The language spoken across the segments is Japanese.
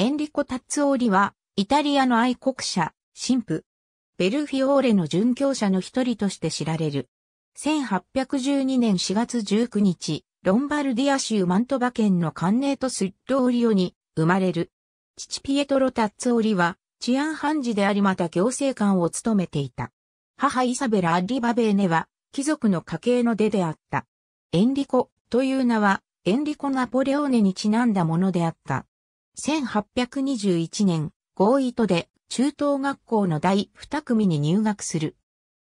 エンリコ・タッツオーリは、イタリアの愛国者、神父、ベルフィオーレの殉教者の一人として知られる。1812年4月19日、ロンバルディア州マントバ県のカンネート・スッローリオに生まれる。父ピエトロ・タッツオリは治安判事でありまた行政官を務めていた。母イサベラ・アリバベーネは貴族の家系の出であった。エンリコという名はエンリコ・ナポレオネにちなんだものであった。1821年、合意とで中等学校の第二組に入学する。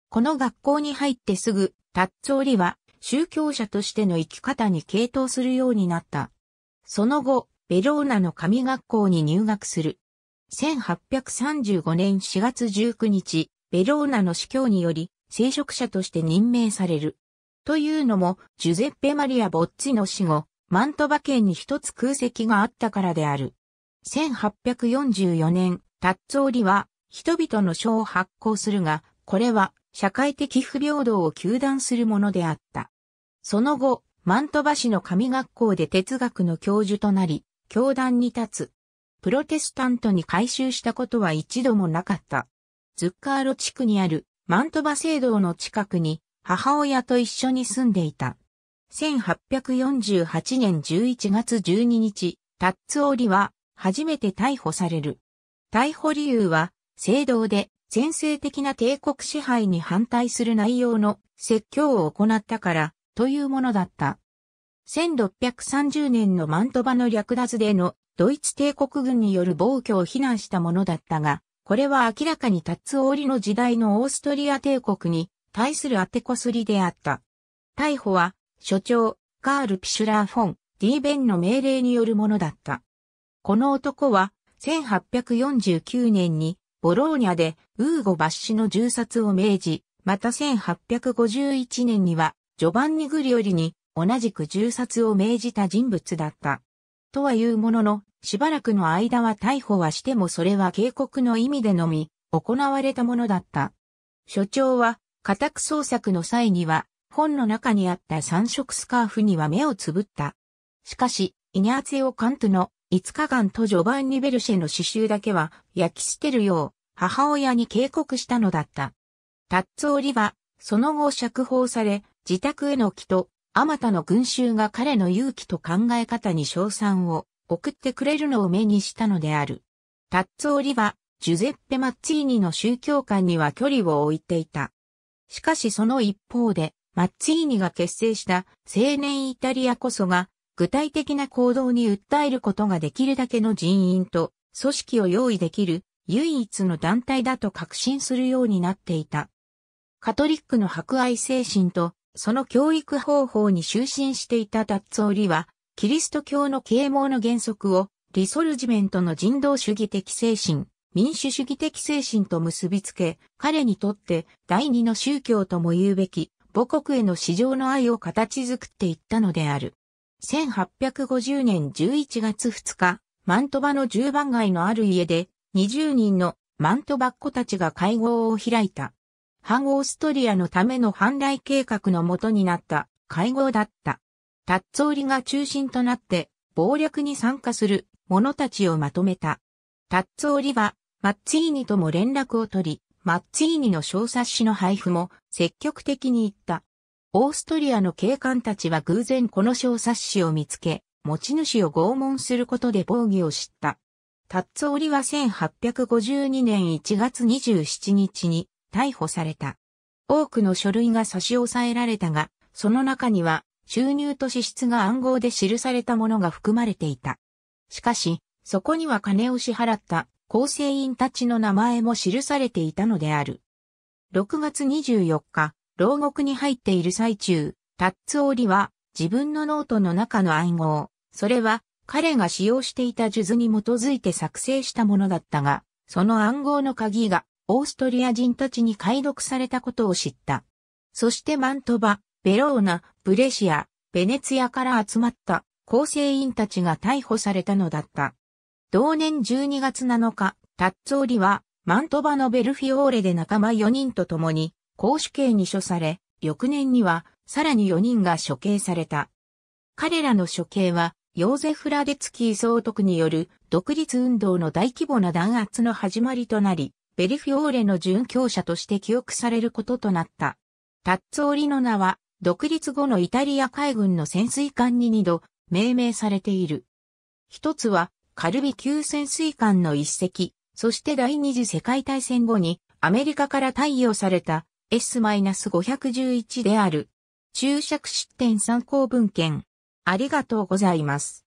この学校に入ってすぐ、タッツォリは宗教者としての生き方に傾倒するようになった。その後、ベローナの神学校に入学する。1835年4月19日、ベローナの司教により、聖職者として任命される。というのも、ジュゼッペ・マリア・ボッチの死後、マントバ県に一つ空席があったからである。1844年、タッツォーリは人々の書を発行するが、これは社会的不平等を求断するものであった。その後、マントバ市の神学校で哲学の教授となり、教団に立つ。プロテスタントに改修したことは一度もなかった。ズッカーロ地区にあるマントバ聖堂の近くに母親と一緒に住んでいた。1848年11月12日、タッツオリは初めて逮捕される。逮捕理由は、正道で先制的な帝国支配に反対する内容の説教を行ったから、というものだった。1630年のマントバの略奪でのドイツ帝国軍による暴挙を非難したものだったが、これは明らかにタッツオーリの時代のオーストリア帝国に対する当てこすりであった。逮捕は、所長、カール・ピシュラー・フォン、ディーベンの命令によるものだった。この男は、1849年に、ボローニャで、ウーゴ・バッシの銃殺を命じ、また1851年には、ジョバンニ・グリオリに、同じく銃殺を命じた人物だった。とは言うものの、しばらくの間は逮捕はしてもそれは警告の意味でのみ、行われたものだった。所長は、家宅捜索の際には、本の中にあった三色スカーフには目をつぶった。しかし、イニャーツェオ・カントの5日間とジョバンニ・ベルシェの刺繍だけは焼き捨てるよう母親に警告したのだった。タッツオリはその後釈放され自宅への帰とあまたの群衆が彼の勇気と考え方に称賛を送ってくれるのを目にしたのである。タッツオリはジュゼッペ・マッツィーニの宗教観には距離を置いていた。しかしその一方でマッツィーニが結成した青年イタリアこそが具体的な行動に訴えることができるだけの人員と組織を用意できる唯一の団体だと確信するようになっていた。カトリックの博愛精神とその教育方法に就寝していたダッツオリは、キリスト教の啓蒙の原則をリソルジメントの人道主義的精神、民主主義的精神と結びつけ、彼にとって第二の宗教とも言うべき母国への市場の愛を形作っていったのである。1850年11月2日、マントバの十番街のある家で、20人のマントバっ子たちが会合を開いた。反オーストリアのための反来計画のもとになった会合だった。タッツォーリが中心となって暴略に参加する者たちをまとめた。タッツォーリはマッツィーニとも連絡を取り、マッツィーニの小冊子の配布も積極的に行った。オーストリアの警官たちは偶然この小冊子を見つけ、持ち主を拷問することで防御を知った。タッツオリは1852年1月27日に逮捕された。多くの書類が差し押さえられたが、その中には収入と支出が暗号で記されたものが含まれていた。しかし、そこには金を支払った構成員たちの名前も記されていたのである。6月24日、牢獄に入っている最中、タッツオリは自分のノートの中の暗号、それは彼が使用していた数珠に基づいて作成したものだったが、その暗号の鍵がオーストリア人たちに解読されたことを知った。そしてマントバ、ベローナ、ブレシア、ベネツィアから集まった構成員たちが逮捕されたのだった。同年12月7日、タッツオリはマントバのベルフィオーレで仲間4人と共に公主刑に処され、翌年にはさらに4人が処刑された。彼らの処刑は、ヨーゼフ・ラデツキー総督による独立運動の大規模な弾圧の始まりとなり、ベリフィオーレの殉教者として記憶されることとなった。タッツオリの名は、独立後のイタリア海軍の潜水艦に2度命名されている。一つは、カルビ級潜水艦の一隻、そして第二次世界大戦後にアメリカから対応された S-511 である。注釈失点参考文献。ありがとうございます。